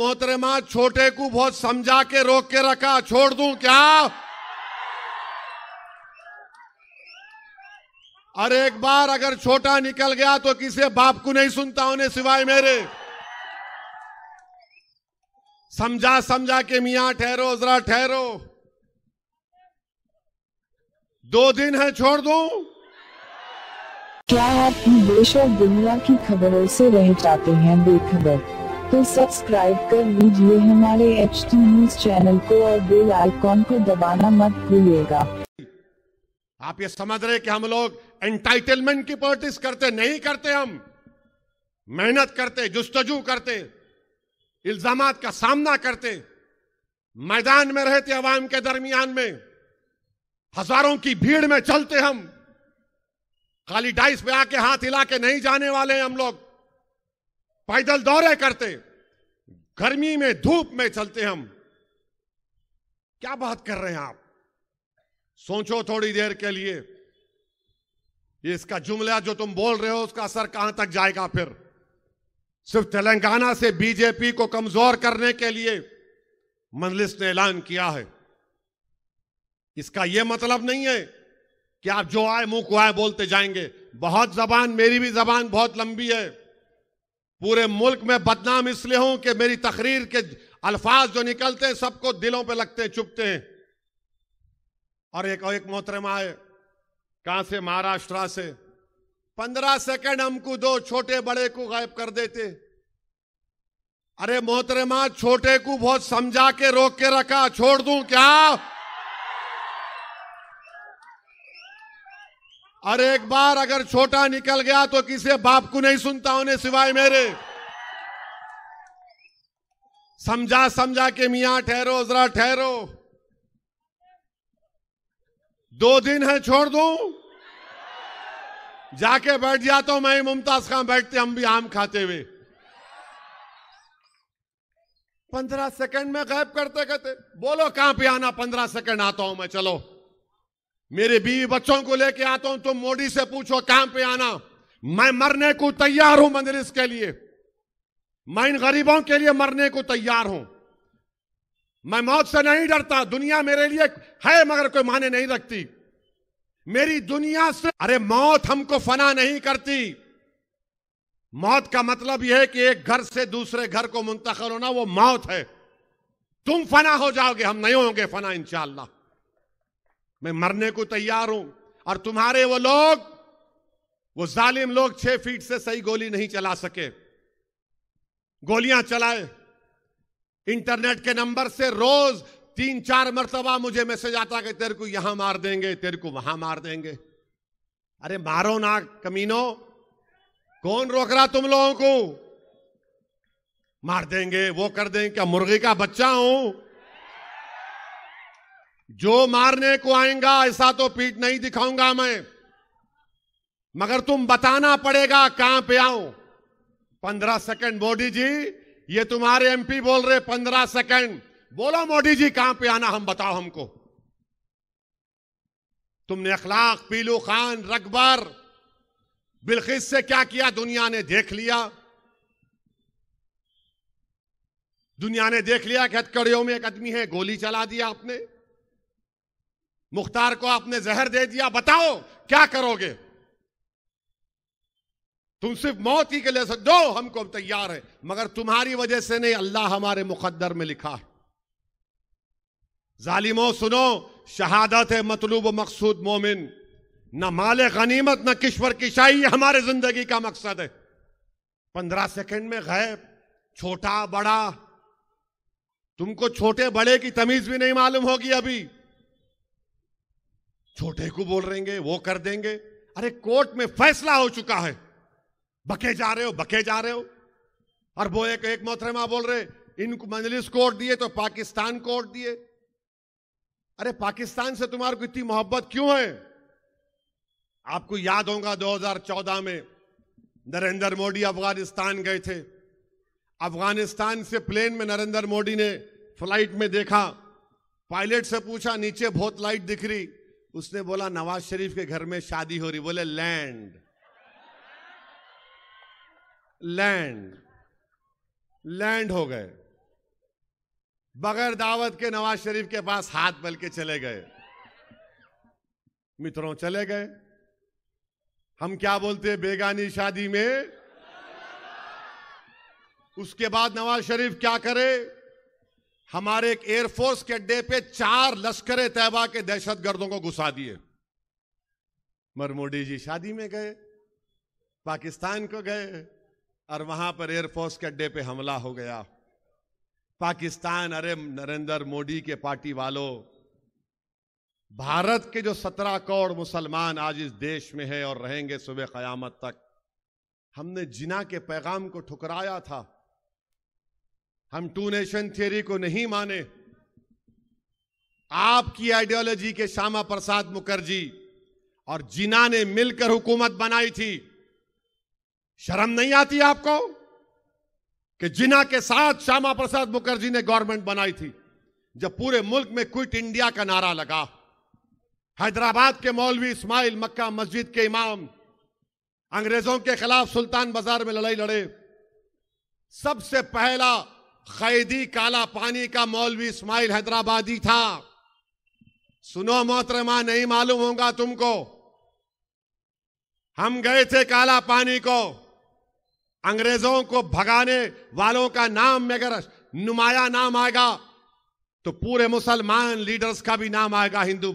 मोहतरमा छोटे को बहुत समझा के रोक के रखा छोड़ दूं क्या और एक बार अगर छोटा निकल गया तो किसी बाप को नहीं सुनता उन्हें सिवाय मेरे समझा समझा के मियां ठहरो जरा ठहरो दो दिन है छोड़ दूं क्या आप देश और दुनिया की खबरों से रह जाते हैं बेखबर तो सब्सक्राइब कर लीजिए हमारे एच टी न्यूज चैनल को और बेल आइकॉन को दबाना मत भूलिएगा आप ये समझ रहे कि हम लोग एंटाइटलमेंट की पॉलिटिक्स करते नहीं करते हम मेहनत करते जुस्तजू करते इल्जाम का सामना करते मैदान में रहते अवाम के दरमियान में हजारों की भीड़ में चलते हम खाली डाइस पे आके हाथ हिला के नहीं जाने वाले हैं हम लोग पैदल दौरे करते गर्मी में धूप में चलते हम क्या बात कर रहे हैं आप सोचो थोड़ी देर के लिए ये इसका जुमला जो तुम बोल रहे हो उसका असर कहां तक जाएगा फिर सिर्फ तेलंगाना से बीजेपी को कमजोर करने के लिए मजलिस ने ऐलान किया है इसका यह मतलब नहीं है कि आप जो आए मुंह को आए बोलते जाएंगे बहुत जबान मेरी भी जबान बहुत लंबी है पूरे मुल्क में बदनाम इसलिए हूं कि मेरी तकरीर के अल्फाज जो निकलते हैं सबको दिलों पे लगते हैं चुपते हैं और एक और एक मोहतरम आए कहां से महाराष्ट्र से पंद्रह सेकंड हमको दो छोटे बड़े को गायब कर देते अरे मोहतरमा छोटे को बहुत समझा के रोक के रखा छोड़ दूं क्या और एक बार अगर छोटा निकल गया तो किसे बाप को नहीं सुनता उन्हें सिवाय मेरे समझा समझा के मिया ठहरो जरा ठहरो दो दिन है छोड़ दू जाके बैठ जाता तो मैं मुमताज खां बैठते हम भी आम खाते हुए पंद्रह सेकंड में गैप करते कहते बोलो कहां पे आना पंद्रह सेकंड आता हूं मैं चलो मेरे बीवी बच्चों को लेके आता हूं तुम मोदी से पूछो काम पे आना मैं मरने को तैयार हूं मंदिर के लिए मैं इन गरीबों के लिए मरने को तैयार हूं मैं मौत से नहीं डरता दुनिया मेरे लिए है मगर कोई माने नहीं रखती मेरी दुनिया से अरे मौत हमको फना नहीं करती मौत का मतलब यह है कि एक घर से दूसरे घर को मुंतकल होना वो मौत है तुम फना हो जाओगे हम नहीं होंगे फना इंशाला मैं मरने को तैयार हूं और तुम्हारे वो लोग वो जालिम लोग छह फीट से सही गोली नहीं चला सके गोलियां चलाए इंटरनेट के नंबर से रोज तीन चार मरतबा मुझे मैसेज आता कि तेरे को यहां मार देंगे तेरे को वहां मार देंगे अरे मारो ना कमीनो कौन रोक रहा तुम लोगों को मार देंगे वो कर देंगे क्या मुर्गी का बच्चा हूं जो मारने को आएगा ऐसा तो पीठ नहीं दिखाऊंगा मैं मगर तुम बताना पड़ेगा कहां पे आओ पंद्रह सेकंड मोदी जी ये तुम्हारे एमपी बोल रहे पंद्रह सेकंड बोलो मोदी जी कहां पे आना हम बताओ हमको तुमने अखलाक पीलू खान रकबर बिलखिस से क्या किया दुनिया ने देख लिया दुनिया ने देख लिया कि हथकड़ियों में एक आदमी है गोली चला दिया आपने मुख्तार को आपने जहर दे दिया बताओ क्या करोगे तुम सिर्फ मौत ही के लिए सक दो हमको तैयार है मगर तुम्हारी वजह से नहीं अल्लाह हमारे मुकद्दर में लिखा है जालिमो सुनो शहादत है मतलूब मकसूद मोमिन न माल गनीमत न किश्वर की शाही हमारे जिंदगी का मकसद है पंद्रह सेकंड में गैब छोटा बड़ा तुमको छोटे बड़े की तमीज भी नहीं मालूम होगी अभी छोटे को बोल रहेंगे वो कर देंगे अरे कोर्ट में फैसला हो चुका है बके जा रहे हो बके जा रहे हो और वो एक एक मोहतरमा बोल रहे इनको मंजलिस कोर्ट दिए तो पाकिस्तान कोर्ट दिए अरे पाकिस्तान से तुम्हारे को इतनी मोहब्बत क्यों है आपको याद होगा 2014 में नरेंद्र मोदी अफगानिस्तान गए थे अफगानिस्तान से प्लेन में नरेंद्र मोदी ने फ्लाइट में देखा पायलट से पूछा नीचे बहुत लाइट दिख रही उसने बोला नवाज शरीफ के घर में शादी हो रही बोले लैंड लैंड लैंड हो गए बगैर दावत के नवाज शरीफ के पास हाथ बल के चले गए मित्रों चले गए हम क्या बोलते हैं बेगानी शादी में उसके बाद नवाज शरीफ क्या करे हमारे एक एयरफोर्स के अड्डे पे चार लश्कर तैयबा के दहशत गर्दों को घुसा दिए मरमोडी जी शादी में गए पाकिस्तान को गए और वहां पर एयरफोर्स के अड्डे पे हमला हो गया पाकिस्तान अरे नरेंद्र मोदी के पार्टी वालों भारत के जो सत्रह करोड़ मुसलमान आज इस देश में है और रहेंगे सुबह कयामत तक हमने जिना के पैगाम को ठुकराया था हम टू नेशन थियरी को नहीं माने आपकी आइडियोलॉजी के श्यामा प्रसाद मुखर्जी और जिना ने मिलकर हुकूमत बनाई थी शर्म नहीं आती आपको कि जिना के साथ श्यामा प्रसाद मुखर्जी ने गवर्नमेंट बनाई थी जब पूरे मुल्क में क्विट इंडिया का नारा लगा हैदराबाद के मौलवी इस्माइल मक्का मस्जिद के इमाम अंग्रेजों के खिलाफ सुल्तान बाजार में लड़ाई लड़े सबसे पहला कैदी काला पानी का मौलवी इस्माइल हैदराबादी था सुनो मोहतरमा नहीं मालूम होगा तुमको हम गए थे काला पानी को अंग्रेजों को भगाने वालों का नाम में अगर नुमाया नाम आएगा तो पूरे मुसलमान लीडर्स का भी नाम आएगा हिंदू